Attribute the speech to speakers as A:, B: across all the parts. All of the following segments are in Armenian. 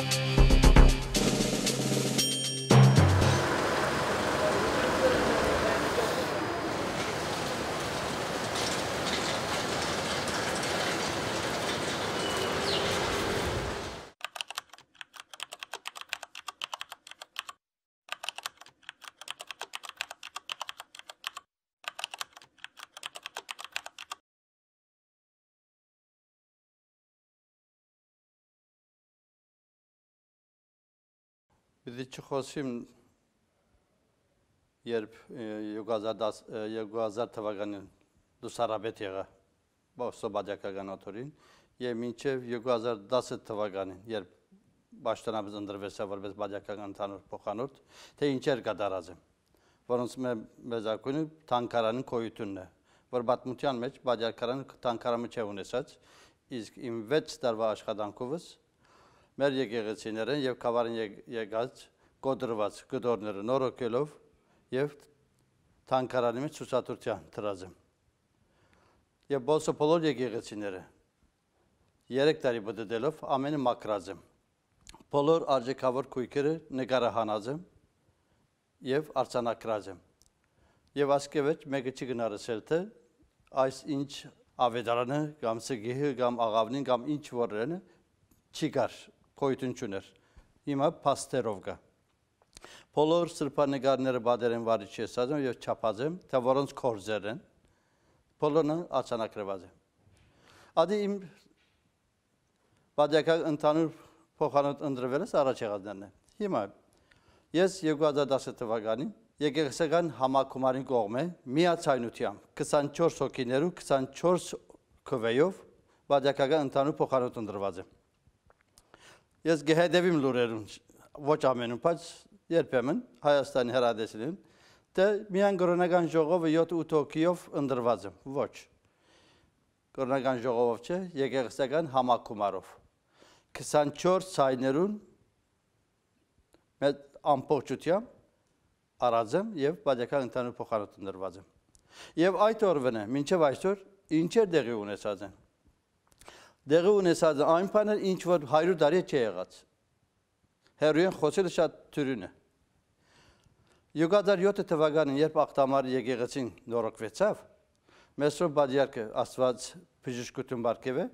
A: Bye. Պիտի չխոսիմ երբ 2010 2000 թվականին դուսարաբետ եղա Սոբադյակական օթորին եւ մինչեւ 2010 թվականին երբ պաշտոնապես ընդրվեցա որպես բադյակական ընդհանուր փոխանորդ թե ինչեր կատարածեմ որոնց մեզակույնը տանկարանի կոյությունն է որ բադմության մեջ բադյակարանը տանկարամը չէ ունեցած իսկ իմ 6 տարվա աշխատանքովս մեր եկեղեցիներեն եւ խավարին եկած կոտրված գդորները նորոգելով եւ թանկարանի մեջ ցուցադրության դրազեմ։ Եվ բոլսը բոլոր եկեղեցիները 3 տարի բդդելով ամենը մակրազեմ։ Բոլոր արժեքավոր քույքերը նկարահանազեմ եւ արցանակրազեմ։ Եվ ասկեվեջ մեկը չի գնարսել թե այս ինչ ավետարանը կամ սգիհը կամ աղավնին կամ ինչ որը չի կար գոյություն չուներ։ Հիմա փաստերով կա։ Բոլոր սրբանեկարները բادرեն վարիչ եսածեմ եւ չափազեմ, թե որոնց կորզեր են։ Բոլորն արձանակրված են։ Ադի իմ բادرական ընդհանուր փոխանոց ընդրվել է առաջ եղածներն են։ Հիմա ես 2010 թվականին Եկեղեցական համակոմարին կողմ է միացայնությամբ 24 հոգիներու 24 քվեյով բադյակական ընդհանուր փոխարոտ ընդրված է ես գհեդևիմ լուրերուն, ոչ ամենում, բայց երբեմն Հայաստանի հրադեսին, դե միայն գրոնական ժողովը 7-8 հոգիով ընդրված եմ, ոչ։ Գրոնական ժողովով չէ, եկեղեցական համակումարով։ 24 ցայներուն մեծ ամբողջությամբ առած եմ եւ բաժական ընդհանուր փոխանցում ընդրված եմ։ Եվ այդ օրվան է, ոչ այսօր ինչեր դեղի ունեցած են դեղի ունեցած այն բաներ, ինչ որ 100 տարի չի եղած։ Հերույն խոսելը շատ թյուրին է։ 2007 թվականին, երբ ախտամարի եկեղեցին նորոգվեցավ, Մեսրոբ Բադյարքը աստված բժշկություն բարգեւե,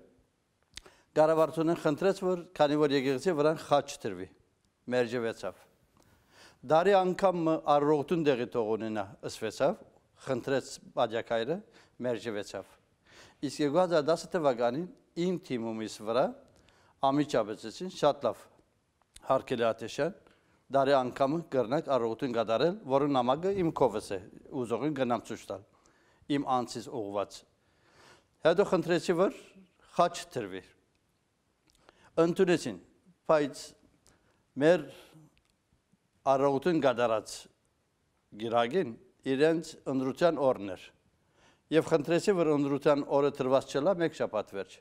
A: Կառավարությունը խնդրեց, որ քանի որ եկեղեցի վրան խաչ դրվի, մերժվեցավ։ Դարի անգամ առողջուն դեղի թողունենա ըսվեցավ, խնդրեց բաջակայրը, մերժվեցավ։ Իսկ 2010 թվականին իմ թիմումիս վրա ամիջաբեցեցին, շատ լավ հարկելի ատեշան, դարի անգամը գրնակ առողություն գադարել, որը նամակը իմ կովս է, ուզողին գնամ ծուշտալ, իմ անցից ուղված։ Հետո խնդրեցի, որ խաչ թրվի։ Ընդունեցին, բայց մեր առողություն գադարած գիրագին իրենց ընդրության օրն էր։ Եվ խնդրեցի, որ ընդրության օրը տրված չլա մեկ շապատ վերջ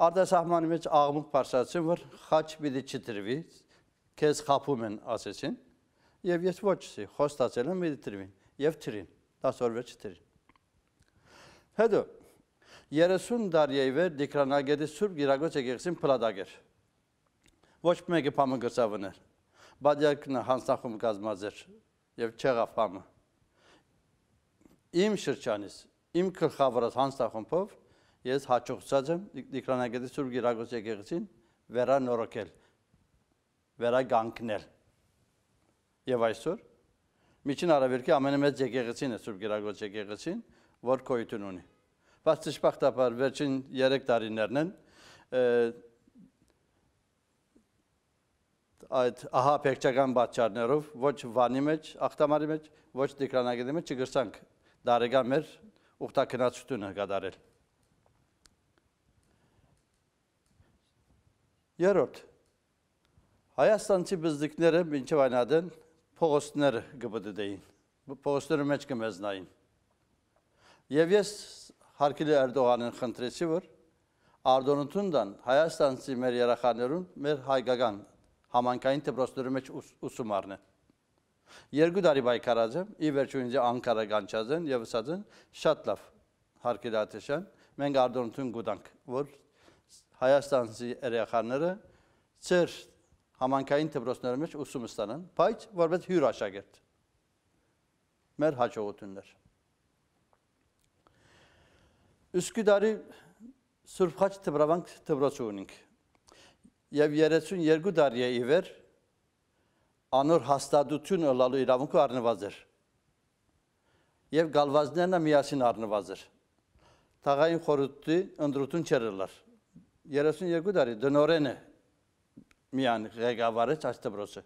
A: արդասահմանի մեջ աղմուկ պարսացին, որ խաչ պիտի չտրվի, կեզ խապում են ասեցին, և ես ոչ սի, խոստացել եմ պիտի տրվին, և տրին, տասորվեր չտրին։ Հետո, 30 դարյեի վեր դիկրանագետի Սուրբ Գիրագոց եկեղեցին փլադագեր։ Ոչ մեկը պամը գրծավն էր։ Բադյակնը հանցախում կազմած էր եւ չեղավ պամը։ Իմ շրջանից, իմ գլխավորած հանցախումբով ես հաջողացած եմ Դիկրանագետի Սուրբ Գիրագոս եկեղեցին վերանորոգել, վերագանքնել։ Եվ այսօր Միջին Արևելքի ամենամեծ եկեղեցին է Սուրբ Գիրագոս եկեղեցին, որ կոյություն ունի։ Բայց ճշմարտաբար վերջին 3 տարիներն են այդ ահա փեկչական պատճառներով ոչ վանի մեջ, ախտամարի մեջ, ոչ դիկրանագետի մեջ չգրցանք դարեգա մեր ուխտակնացությունը կատարել։ Երորդ, Հայաստանցի բզդիկները մինչև այն ադեն փողոսներ գպտտեին, փողոսները մեջ կմեզնային։ Եվ ես հարկիլի Արդողանին խնդրեցի, որ արդոնությունդան Հայաստանցի մեր երախաներուն մեր հայգական համանքային դպրոցների մեջ ուս, ուսում առնե։ Երկու տարի բայկարած եմ, ի վերջո ինձ Անկարա գանչած են եւ ասած են շատ լավ հարկիլի Աթեշյան, մենք արդոնություն գտանք, որ հայաստանցի երեխաները ծեր համանքային դպրոցների մեջ ուսում ստանան, բայց որպես հյուր աշակերտ։ Մեր հաջողություններ։ Üsküdarի Սուրբ Խաչ դպրավանք դպրոց ունենք։ Եվ 32 դարի է իվեր անոր հաստատություն ըլալու իրավունքը առնված էր։ Եվ գալվազներն միասին առնված էր։ Թաղային խորհուրդի ընդրություն չերելար 32 տարի դնորեն է միան ղեկավարեց այս դպրոցը։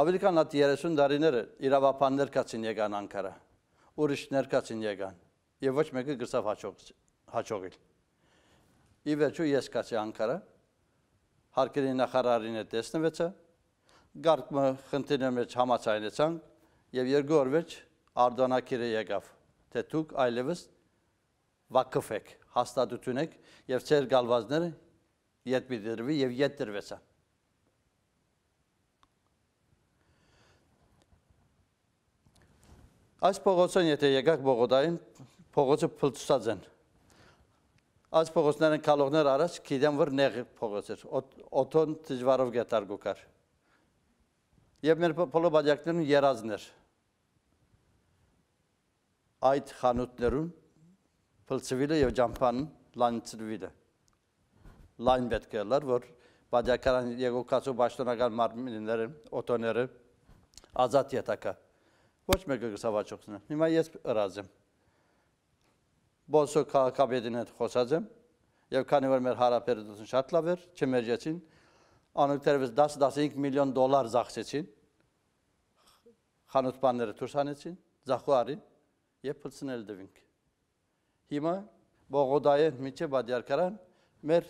A: Ավելի քան այդ 30 տարիները իրավապաններ կացին եկան Անկարա, ուրիշներ կացին եկան եւ ոչ մեկը գրսավ հաջող հաջողել։ Ի վերջո ես կացի Անկարա, հարկերի նախարարին է տեսնվեցա, գարկմը խնդիրը մեջ համացայնեցանք եւ երկու օր վերջ արդանակիրը եկավ, թե դուք այլևս վակֆ եք, հաստատություն եք եւ ձեր գալվածները ետ մի դրվի եւ ետ դրվեցա։ Այս փողոցն եթե եկաք Բողոդային, փողոցը փլցած են։ Այս փողոցներն քալողներ առաջ գիտեմ որ նեղ փողոց էր, օթոն դժվարով գետարգու կար։ Եվ մեր փոլոբաջակներն երազներ։ Այդ խանութներուն Hılsivile jo jampan lancirvile. lan betkerler var. Badakaran jego kasu baştonagal marminleri, otoneri, azat yataka. Voç mekgı savaşoksuna. Nima yes razım. Bolso ka kabedinet hosazım. Yev kaniver mer haraperidosun şartla ver, çemercesin. Anı terviz das das 2 milyon dolar zahsesin. Hanut panları tursan için, zahuari, yapılsın eldevink. Հիմա Բողոդայեն միջև Բադյարքարան մեր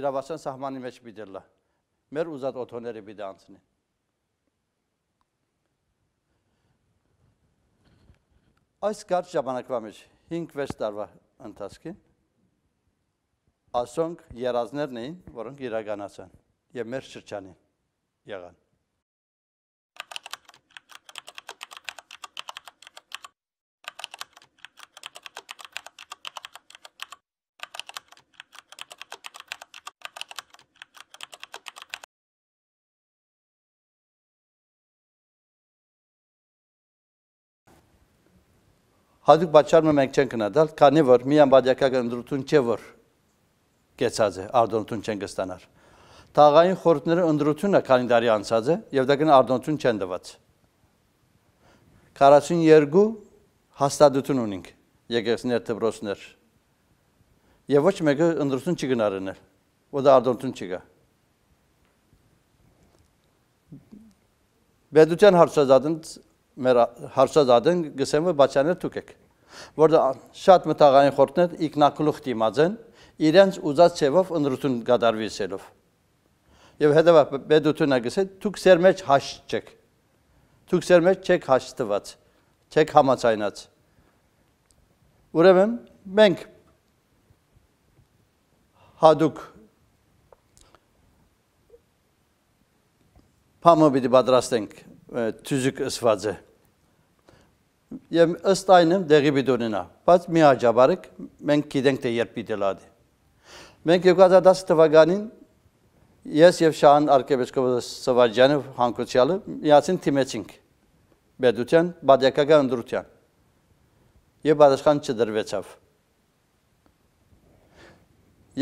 A: իրավասան սահմանի մեջ բիդելա։ Մեր ուզած օթոները բիդե անցնի։ Այս կարճ ժամանակվա մեջ 5-6 տարվա ընթացքին ասոնք երազներն էին, որոնք իրականացան եւ մեր շրջանին եղան։ հատուկ պատճառը մենք չենք գնալ, քանի որ միան բադյակական ընդրություն չէ որ կեցած է, արդյունություն չեն կստանար։ Թաղային խորհուրդները ընդրությունը քանի տարի անցած է եւ դա կն արդյունություն չեն տված։ 42 հաստատություն ունենք եկեղեցիներ դպրոցներ։ Եվ ոչ մեկը ընդրություն չի գնարնել, որ դա արդյունություն չի գա։ Բեդության հարցազատն մեր հարցազադեն գսեմ որ բացաներ դուք եք որը շատ մտաղային խորտներ ինքնակլուխ դիմաց են իրենց ուզած ճեվով ընդրություն գդարվիսելով եւ հետեւաբար պետությունը գսե դուք ծեր մեջ հաշ չեք դուք ծեր մեջ չեք հաշտված չեք համաձայնած ուրեմն մենք հadouk փամը պիտի պատրաստենք թուզիկ ըսված է։ Եմ ըստ այն եմ դեղի բիդոնինա, բայց մի հաջաբարիք մենք գիտենք թե երբ պիտի լադի։ Մենք 2010 թվականին ես եւ Շահան Արկեբեշկով Սվարջյանով հանկարծյալը միացին թիմեցինք Բեդության բադյակական ընդրության։ Եվ բադաշխան չդրվեցավ։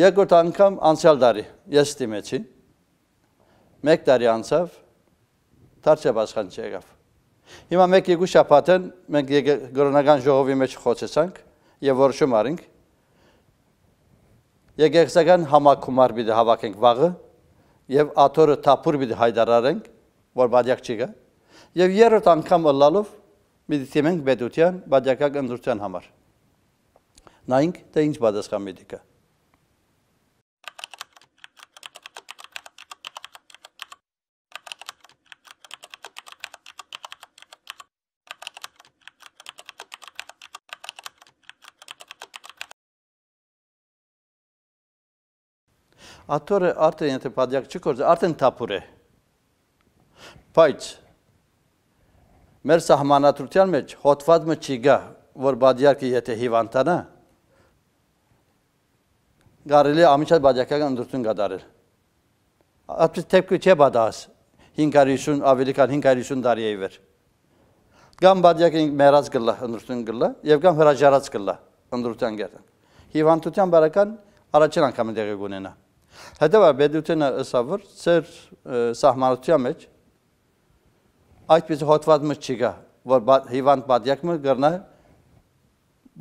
A: Երկրորդ անգամ անցյալ տարի ես թիմեցի։ Մեկ տարի անցավ Թարչը բաշխան չեղավ։ Հիմա մեկ երկու շաբաթ են մենք գրոնական ժողովի մեջ խոսեցանք եւ որոշում արինք։ Եկեղեցական համակումար պիտի հավաքենք վաղը եւ աթորը թափուր պիտի հայտարարենք, որ բադյակ չի գա։ Եվ երրորդ անգամ ըլլալով պիտի թիմենք պետության բադյակական ընդրության համար։ Նայինք թե ինչ պատասխան պիտի գա։ աթորը արդեն եթե падյակ չկործի, արդեն թափուր է։ Բայց մեր սահմանադրության մեջ հոտվածը չի գա, որ падյակը եթե հիվանդանա, կարելի ամիջած падյակական ընդրություն կատարել։ Ապրի թեփքը չէ բադաս 550 ավելի քան 550 տարի է վեր։ Կամ բադյակին մեռած գլա ընդրություն գլա եւ կամ հրաժարած գլա ընդրության գերտան։ Հիվանդության բարական առաջին անգամ դեղի գունենա։ Հետևաբար պետությունը ըսավոր ծեր սահմանության մեջ այդպես հոտված մը չի գա, որ հիվանդ բադյակ մը գրնա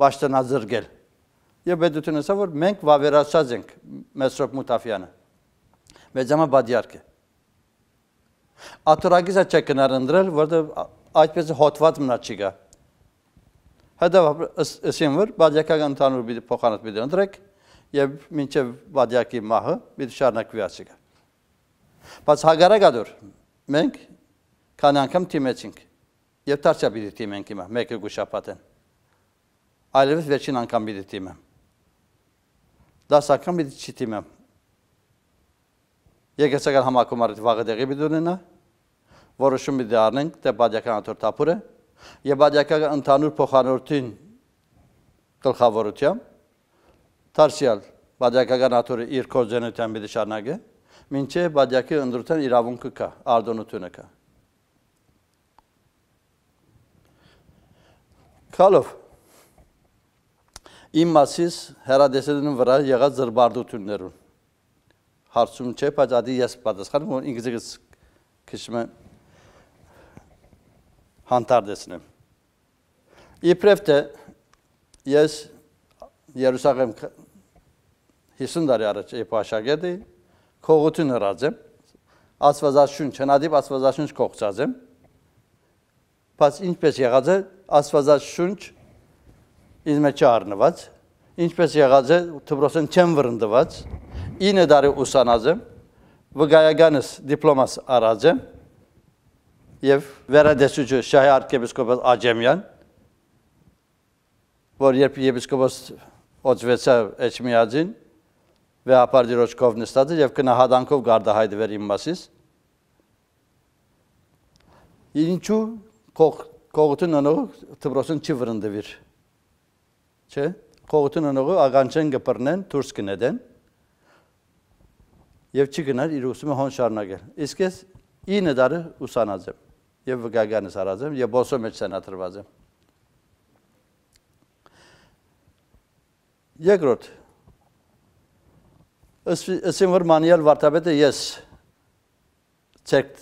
A: բաշտնազրգել։ Եվ պետությունը ըսա, որ մենք վավերացած ենք Մեսրոպ Մուտաֆյանը, մեծ համա բադյարկ է։ Աթորագիզը չէ կնար ընդրել, որտև այդպես հոտված մնա չի գա։ Հետևաբար ըսին որ բադյակական ընդանուր պոխանած պիտի ընդրեք, եւ մինչեւ վադյակի մահը մի շարնակվի ասիկա։ Բայց հագարագադոր մենք քան անգամ թիմեցինք եւ դարձյա պիտի թիմենք հիմա մեկը գուշապատեն։ Այլևս վերջին անգամ պիտի թիմեմ։ Դասական պիտի չի թիմեմ։ Եկեցական համակոմարի վաղը դեղի պիտի ունենա որոշում պիտի առնենք դե բադյական աթորթափուրը եւ բադյական ընդհանուր փոխանորդին գլխավորությամբ Tarsiyal, բաժակական գանաթորի իր կորձենության մի դշարնագը, մինչե բաժակի ընդրության իրավունքը կա, արդոնությունը կա։ Քալով իմասիս հերադեսերուն վրա եղած զրբարդություններուն հարցում չէ, բայց ադի ես պատասխանում, որ ինքս քշմը hantar desinem. İpref'te yes Երուսաղեմ 50 տարի առաջ եփ աշակերտ էի, քողություն հրած եմ, աստվածաշունչ, հնադիպ աստվածաշունչ կողծած եմ։ Բայց ինչպես եղած է աստվածաշունչ ինձ մեջ առնված, ինչպես եղած է դպրոցեն չեմ վրընդված, 9 տարի ուսանած եմ, վկայականս դիպլոմաս առած եմ եւ վերադեսուջը շահի arczepiskopos Աջեմյան որ երբ եպիսկոպոս օծվեցավ Էջմիածին, վեապար դիրոջկով նստած էր եւ կնահատանքով գարդահայտվեր իմ մասից։ Ինչու կող կողտուն անող դպրոցն չի վրընդվիր։ Չէ՞։ Կողտուն անողը ագանչեն գպռնեն, դուրս կնեդեն։ Եվ չի գնար իր ուսումը հոն շարունակել։ Իսկ ես 9 դարը ուսանած եմ եւ վկայականս արած եմ եւ ոսո մեջ սենատրված եմ։ Երկրորդ ասեմ որ մանիալ վարդապետը ես ցերկ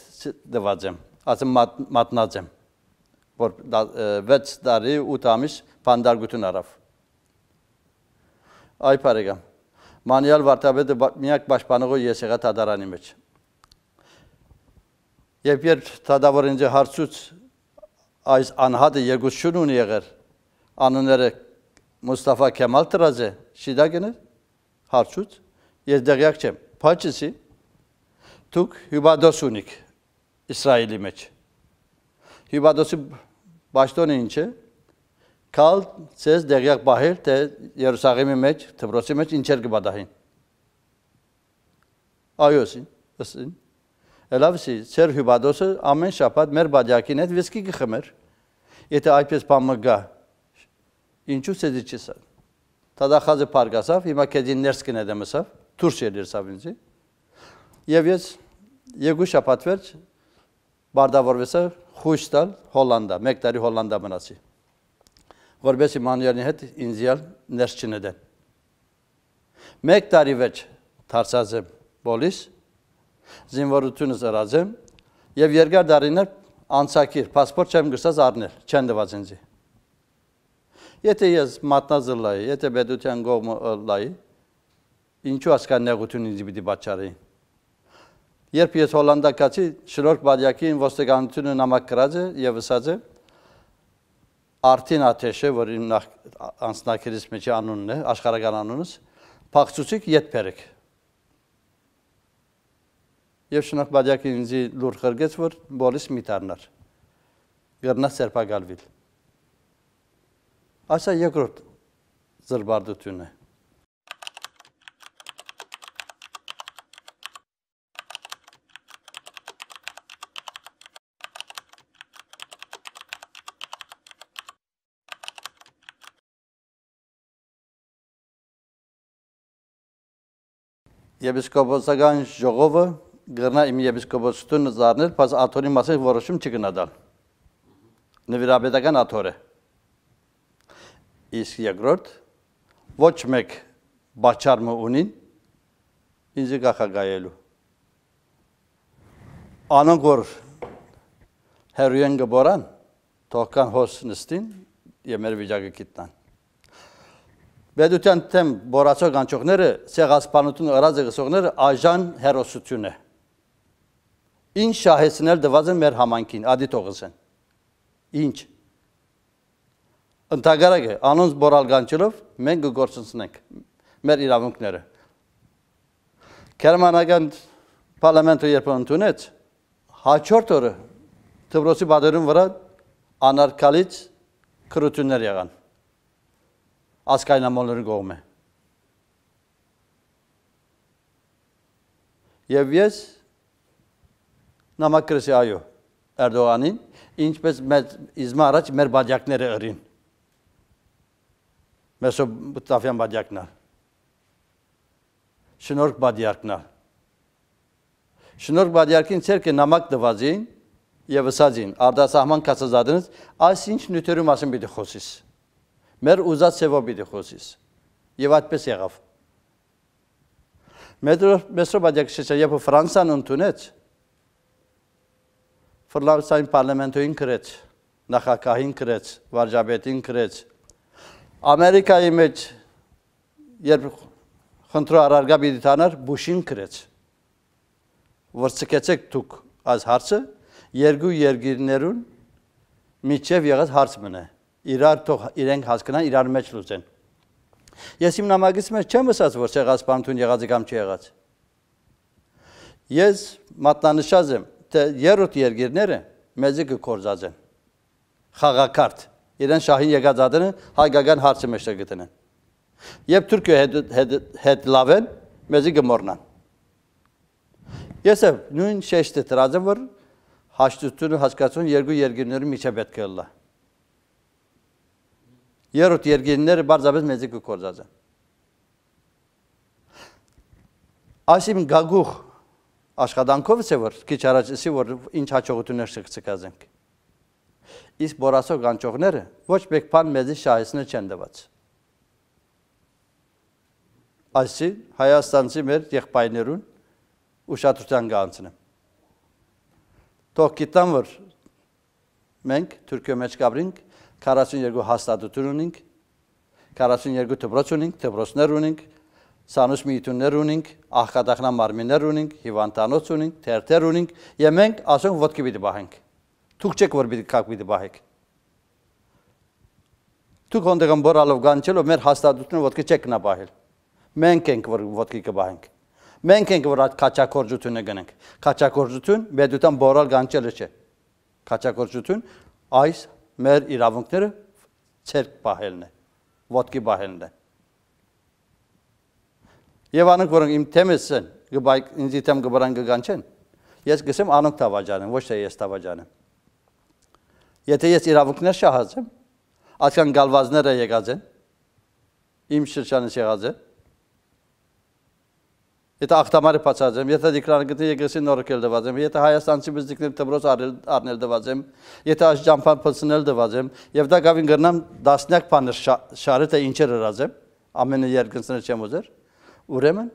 A: դված եմ, ասեմ մատնած եմ, որ 6 տարի 8 ամիս բանդարգություն արավ։ Այ բարեկամ, մանիալ վարդապետը միակ պաշտպանողը ես եղա Թադարանի մեջ։ Եվ երբ Թադավորը ինձ հարցուց այս անհատը երկու շուն ունի եղեր, անունները Մուստաֆա Քեմալ Տրազե շիդագենը հարցուց ես դեղյակ չեմ։ Փաչիսի դուք հյուբադոս ունիք Իսրայելի մեջ։ Հյուբադոսի başտոնը ինչ է։ Կալ ցես դեղյակ բահել թե Երուսաղեմի մեջ, Թբրոսի մեջ ինչեր կբադահին։ Այոսին, ըսին։ Ելավսի ցեր հյուբադոսը ամեն շաբաթ մեր բադյակին հետ վիսկի կխմեր։ Եթե այդպես բան մը գա, ինչու ցեզի չսավ տադախազը փարգասավ հիմա քեզին ներս կնեդեմսավ դուրս ելերսավ ինձի եւ ես երկու շաբաթ վերջ բարդավորվեցա խույստալ հոլանդա մեկ տարի հոլանդա մնացի որբես իմանյալի հետ ինձիալ ներս չնեդեն մեկ տարի վերջ դարձած եմ բոլիս զինվորությունս ըրած եմ եւ երկար դարիներ անցակիր, պասպորտ չեմ գրսած առնել, չեն դված ինձի։ Եթե ես մատնազլ լայի, եթե պետության կողմը լայի, ինչու ասկան նեղություն ինձ պիտի պատճառի։ Երբ ես հոլանդակացի շնորհք բադյակին ոստիկանությունը նամակ գրած է եւ ասած է Արտին Աթեշը, որ իմ անձնակերից մեջի անունն է, աշխարհական անունս, փախցուցիկ յետբերեք։ Եվ շնորհք բադյակին ինձ լուր խրգեց, որ բոլիս մի դառնար։ Գրնա սերպակալվել։ Այսա երկրորդ զրբարդությունն է։ Եպիսկոպոսական ժողովը գրնա իմ եպիսկոպոսությունը զարնել, բայց աթորի մասին որոշում չգնա դալ։ Նվիրաբետական աթորը իսկ երկրորդ ոչ մեկ բաչարմը ունին ինձ գախագայելու անոնք որ հերույեն գբորան թողքան հոս նստին եւ մեր վիճակը գիտնան Բեդության թեմ բորացող անջողները, ցեղասպանություն առած եղսողները աժան հերոսություն է։ Ինչ շահեսնել դված են մեր համանքին, ադի թողս են։ Ինչ ընդհանրակը անոնց բորալ գանչելով մենք գործընծնենք մեր իրավունքները։ Գերմանական parlamento երբ ընդունեց հաջորդ օրը Դպրոցի բادرուն վրա անարգալից քրություններ եղան։ Ասկայնամոլների կողմը։ Եվ ես նամակ գրեցի այո Էրդողանին, ինչպես մեզ իզմա առաջ մեր բաժակները ըրին Մեսո Մուստաֆյան Բադյակնա։ Շնորհք Բադյակնա։ Շնորհք Բադյակին ցերկը նամակ տվածին եւ ասածին արդասահման կասազադնից այս ինչ նյութերի մասին պիտի խոսիս։ Մեր ուզած ծևով պիտի խոսիս։ Եվ այդպես եղավ։ Մեսո Բադյակը երբ Ֆրանսան ընդունեց Ֆրանսայի պարլամենտոյին գրեց, նախագահին գրեց, վարչապետին գրեց, Ամերիկայի մեջ երբ խնդրու առարգա բիդիտանար բուշին կրեց։ Վրցկեցեք դուք այս հարցը երկու երկիրներուն միջև եղած հարց մնե։ Իրար թող իրենք հասկանան, իրար մեջ լուծեն։ Ես իմ նամակից մեջ չեմ ասած, որ ցեղած բանթուն եղած կամ չեղած։ Ես մատնանշած եմ, թե երրորդ երկիրները մեզի կկործած են։ Խաղակարտ իրեն շահին եկած ադերը հայկական հարցը մեջտեղ գտնեն։ Եվ Թուրքիա հետ հետ հետ լավեն մեզի գմորնան։ Ես եմ նույն շեշտը դրած եմ որ հաշտությունը հասկացուն երկու երկրների միջև պետք է լա։ Երրորդ երկրները բարձրապես մեզի կկործածեն։ Ասիմ գագուխ աշխատանքովս է որ քիչ առաջ էսի որ ինչ հաջողություններ շքցկազենք իսկ բորասո գանճողները ոչ մեկ բան մեզի շահեսներ չեն տված։ Այսին Հայաստանցի մեր եղբայրներուն ուշադրության գանցնեմ։ Թող գիտան, որ մենք Թուրքիո մեջ կապրինք 42 հաստատություն ունենք, 42 դպրոց ունենք, դպրոցներ ունենք, սանուս միություններ ունենք, աղքատախնա մարմիններ ունենք, հիվանդանոց ունենք, թերթեր ունենք, եւ մենք ասենք ոդկի պիտի բահենք։ Դուք չեք որ պիտի քակ պիտի բահեք։ Դուք ոնդեղ ըմբորալով գանչելով մեր հաստատությունը ոդկի չեք նա բահել։ Մենք ենք որ ոդկի կբահենք։ Մենք ենք որ այդ քաչակորժությունը գնենք։ Քաչակորժություն մեդուտան բորալ գանչելը չէ։ Քաչակորժություն այս մեր իրավունքները ցերկ բահելն է, ոդկի բահելն է։ Եվ անոնք որոնք իմ թեմս են, գբայք ինձ իթեմ գբրան գանչեն։ Ես գսեմ անոնք տավաճան են, ոչ թե ես տավաճան եմ։ Եթե ես իրավունքներ շահած եմ, այսքան գալվածները եկած են, իմ շրջանից եղած է։ Եթե ախտամարը փացած եմ, եթե դիկրանը գտի եկեսի նորը կել դված եմ, եթե Հայաստանցի բզդիկներ դպրոց արնել դված եմ, եթե այս ճամփան փցնել դված եմ, եւ դա գավին գրնամ դասնյակ բաներ շարը թե ինչեր հրած եմ, ամենը երկնցները չեմ ուզեր։ Ուրեմն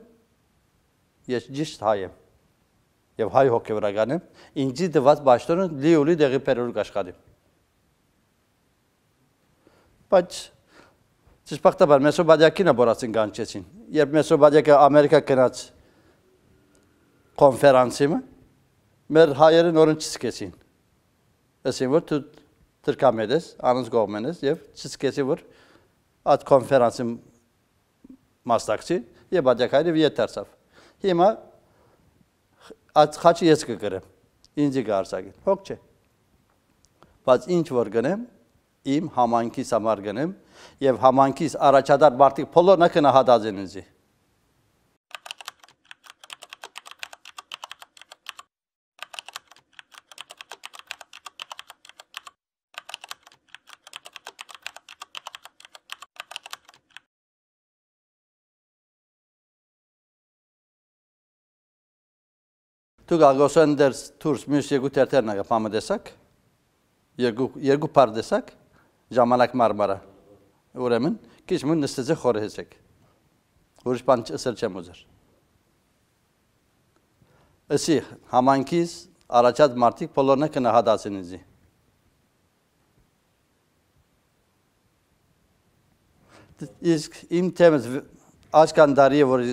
A: ես ճիշտ հայ եմ։ Եվ հայ հոգեվորական եմ, ինձի դված ճաշտորը լիոլի դեղի բերելու աշխատեմ։ Բայց ճշմարտաբար Մեսոբադյակինը բորացին կանչեցին։ Երբ Մեսոբադյակը Ամերիկա գնաց կոնֆերանսիմը, մեր հայերը նորեն չսկեցին։ Ասին որ դու դրկամեդ ես, անոնց կողմեն ես եւ չսկեցի որ այդ կոնֆերանսի մասնակցի եւ Բադյակայինը վիետարսավ։ Հիմա այդ խաչը ես կգրեմ։ Ինձի գարցագի։ Հոգ չէ։ Բայց ինչ որ գնեմ, իմ համանքիս համար գնեմ եւ համանքիս առաջադար մարդիկ բոլորն կնահատազեն ինձ։ Դուք ագոսեն դերս դուրս մյուս երկու տերտերն ա պամը դեսակ։ Երկու երկու պար դեսակ ժամանակ մարմարը։ Ուրեմն, քիչ մուն նստեցեք խորհեցեք։ Ուրիշ բան չսել չեմ ուզեր։ Էսի համանքից առաջած մարդիկ բոլորն կնահատացին ինձի։ Իսկ իմ թեմս աշկան դարի որ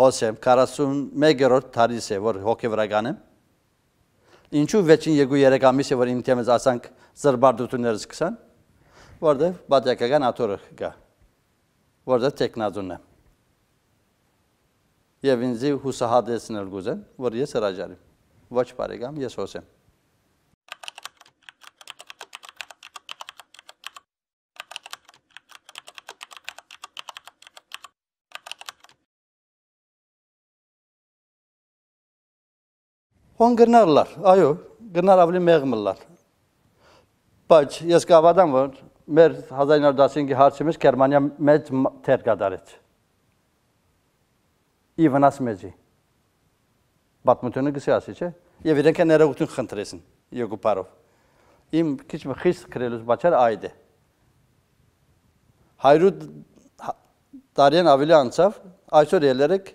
A: հոս եմ 41-րդ տարիս է որ հոգեվորական եմ ինչու վերջին 2-3 ամիս է որ իմ թեմս ասանք զրբարդությունները սկսան որտեղ բադյակական աթորը կա, որտեղ տեխնազունն է։ Եվ ինձի հուսահատեցնել գուզեն, որ ես հրաժարիմ, ոչ բարեկամ, ես հոս եմ։ Հոն գրնարլար, այո, գրնար ավելի մեղմլար։ Բայց ես կավադամ, որ մեր 1915-ի հարցի մեջ Գերմանիա մեծ թեր կատարեց։ Ի վնաս մեջի։ Պատմությունը գսիացի, չէ՞։ Եվ իրենք ներողություն խնդրեցին երկու բարով։ Իմ քիչ խիստ գրելուց բացար այդ է։ Հայրու հա- տարին ավելի անցավ, այսօր ելերեք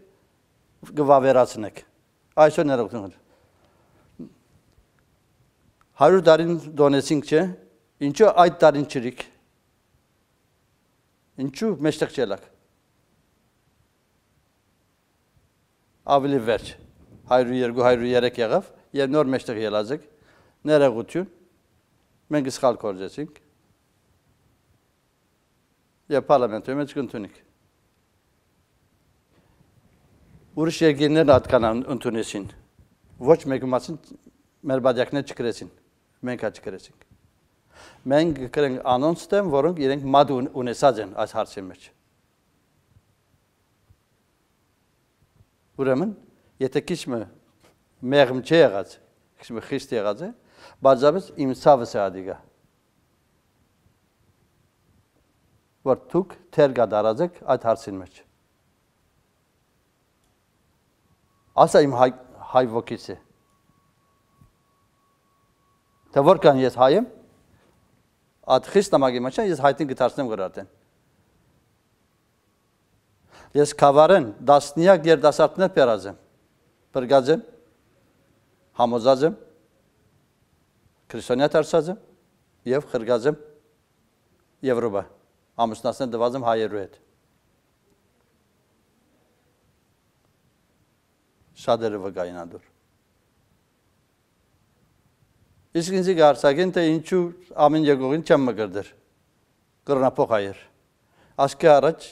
A: գվավերացնեք։ Այսօր ներողություն։ 100 տարին դոնեցինք, չէ՞։ Ինչու այդ տարին չրիկ։ Ինչու մեջտեղ չելակ։ Ավելի վերջ 102 103 եղավ եւ նոր մեջտեղ ելազեք ներողություն մենք սխալ կործեցինք եւ parlamentoյի մեջ կընդունենք ուրիշ երկիրներն ատկան ընդունեցին ոչ մեկ մասին մեր բադյակներ չկրեցին մենք հա չկրեցինք մենք կրենք անոնց դեմ, որոնք իրենք մադ ունեցած են այս հարցի մեջ։ Ուրեմն, եթե քիչը մեղմ չի եղած, քիչը խիստ եղած է, բաժաբես իմսավս է ադիգա։ Որ դուք թեր գդարածեք այդ հարցին մեջ։ Ասա իմ հայ հայ ոգիցը։ Թե որքան ես հայ եմ, Այդ խիստ նամակի մեջ ես հայտին գտարցնեմ գրարտեն։ Ես կավարեն դասնիակ երդասարտներ պերազեմ, պրգազեմ, համոզազեմ, քրիստոնյա դարձածեմ եւ խրգազեմ Եվրոպա։ Ամուսնացնել դվազեմ հայերու հետ։ Շատերը վկային անդուր։ Իսկ ինձ գարցակեն թե ինչու ամեն երկողին չեմ մգրդեր։ Կռնապող հայեր։ Ասկի առաջ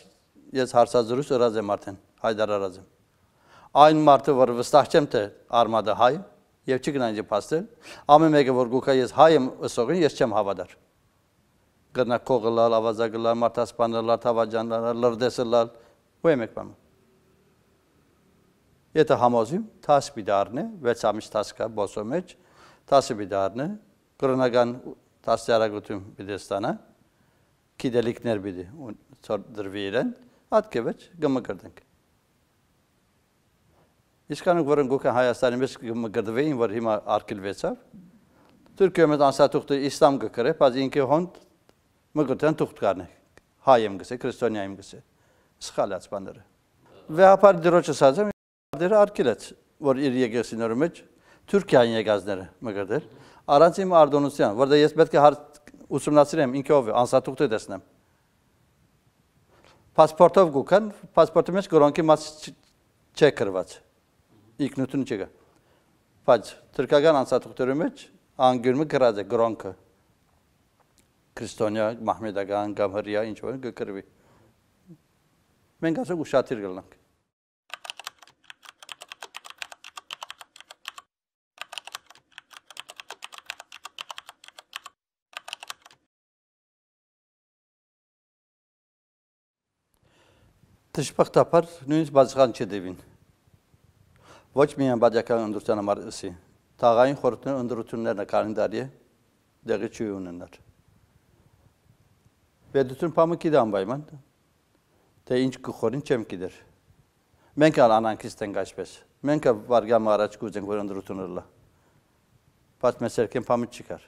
A: ես հարցազրույց ըրազ եմ արդեն, Հայդար ըրազ եմ։ Այն մարդը, որ վստահ չեմ թե արմատը հայ եւ չի գնա ինձ փաստել, ամեն մեկը որ գուքա ես հայ եմ ըսողին, ես չեմ հավատար։ Կռնակողը լալ, ավազակը լալ, մարտասպանը լալ, թավաջանը լալ, լրդեսը լալ, ու եմ եկբամ։ Եթե համոզիմ, տասպի դառնե, վեց ամիս տասկա բոսո մեջ, 10-ը պիտի առնե, կրոնական 10 արագություն պիտի ստանա, կիդելիքներ պիտի ծորդրվի իրեն, ատկևեջ գմկրդենք։ Իսկանուք, որոնք ուքը Հայաստանի մեջ գմկրդվեին, որ հիմա արկիլվեցավ, Թուրքիոյ մետ անսատուղթը իսլամ գկրե, պած ինքը հոնդ մգրդեն տուղթ կարնեք, հայ եմ գսե, քրիստոնյա եմ գսե, սխալած բաները։ Վեհապար դրոչը սազեմ, դերը արկիլեց, որ իր եկեսիներու մեջ Թուրքիային եկածները մգրդել, առանց իմ արդոնության, որտեղ ես պետք է ուսումնասիրեմ ինքը ով է, անսատուղթը տեսնեմ։ Պասպորտով գուքան, պասպորտի մեջ գորոնքի մաս չէ կրված, ինքնություն չկա։ Բայց թրկական անսատուղթերի մեջ անգյուրմը կրած է գորոնքը, Քրիստոնյա, մահմեդական, կամ հրյա, ինչ որ կկրվի։ Մենք ասենք ուշադիր կլնանք։ Դժբախտաբար նույնիսկ բացխան չդեվին։ Ոչ միայն բաժական ընդրության համար էսի։ Տաղային խորհրդներ ընդրություններն կալենդարի դեղի չի ունենար։ Պետություն պամուկի դամբայման թե ինչ կխորին չեմ գիտեր։ Մենք ալ անանքիստ ենք այսպես։ Մենք վարգամ առաջ կուզենք որ ընդրությունը լա։ Բայց մեզ երկեն պամուկ չկար։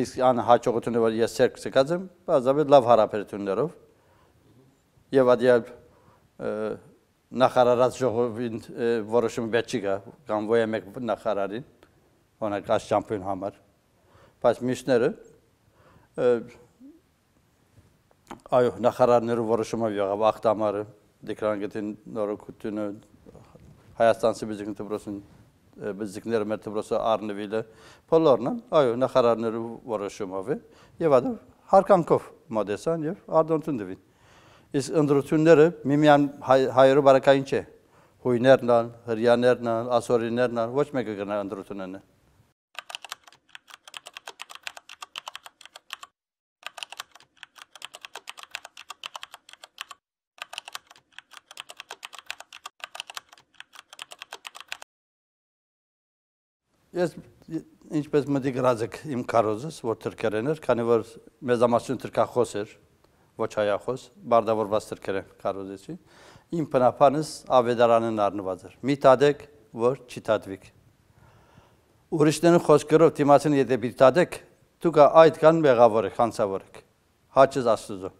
A: Իսկ ան հաջողությունը որ ես ցերկ սկացեմ, բազավետ լավ հարաբերություններով եւ ադիալ նախարարած ժողովին որոշում վեճի գա կամ ոյե մեկ նախարարին օրինակ աշխատանքին համար բայց միշները այո նախարարները որոշումը եղավ ախտամարը դեկրանգետին նորոգությունը հայաստանցի բժիշկ դպրոցին բժիշկները մեր դպրոցը առնվիլը բոլորն այո նախարարները որոշումով եւ այդ հարկանքով մոդեսան եւ արդյունքն դվին իսկ ընդրությունները միմյան հայերով բարակային չէ։ Հույներն ան, հрьяներն ան, ասորիներն ան, ոչ մեկը գնա ընդրությունն է։ Ես ինչպես մտիկ գրած եք իմ կարոզս, որ թրքերեն էր, քանի որ մեզ ամասյուն թրքախոս էր, ոչ հայախոս, բարդավորված թրքեր են կարոզեցի, իմ պնապանս ավետարանն արնված էր։ Մի տադեք, որ չի տադվիք։ Ուրիշներն խոսքերով դիմացին եթե մի տադեք, դուք այդ կան մեղավոր եք, հանցավոր եք։ Հաճս աստուծո։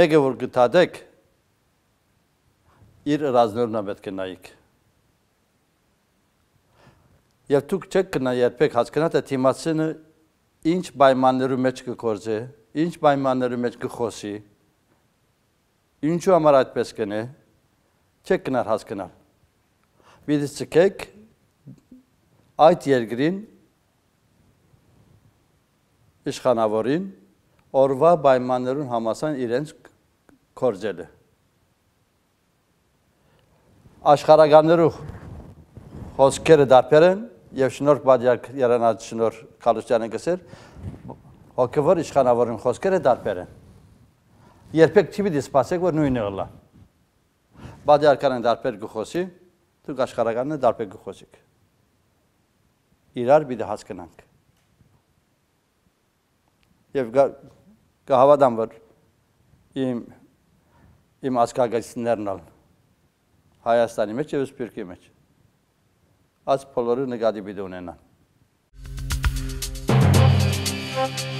A: Մեկը որ գտադեք, իր ռազնորնա պետք է նայիք։ Եվ դուք չեք կնա երբեք հասկանա, թե դիմացինը ինչ պայմաններում մեջ կգործե, ինչ պայմանների մեջ կխոսի, ինչու համար այդպես կնե, չեք կնար հասկնալ։ Պիտի ցկեք այդ երկրին իշխանավորին օրվա պայմաններուն համասան իրենց կորձելը։ Աշխարհականներու խոսքերը դարբեր են եւ շնորհք բադյակ երանած շնորհ Քալուստյանը գսեր հոգը որ իշխանավորին խոսքերը դարբեր են։ Երբեք չի պիտի սպասեք, որ նույնը լա։ Բադի արքանը դարբեր գխոսի, դուք աշխարհականը դարբեր գխոսիք։ Իրար պիտի հասկանանք։ Եվ կհավատամ, որ իմ իմ ասկագացիներն ալ Հայաստանի մեջ եւ Սփյուռքի մեջ։ Աս բոլորը նկատի պիտի ունենան։ Thank you.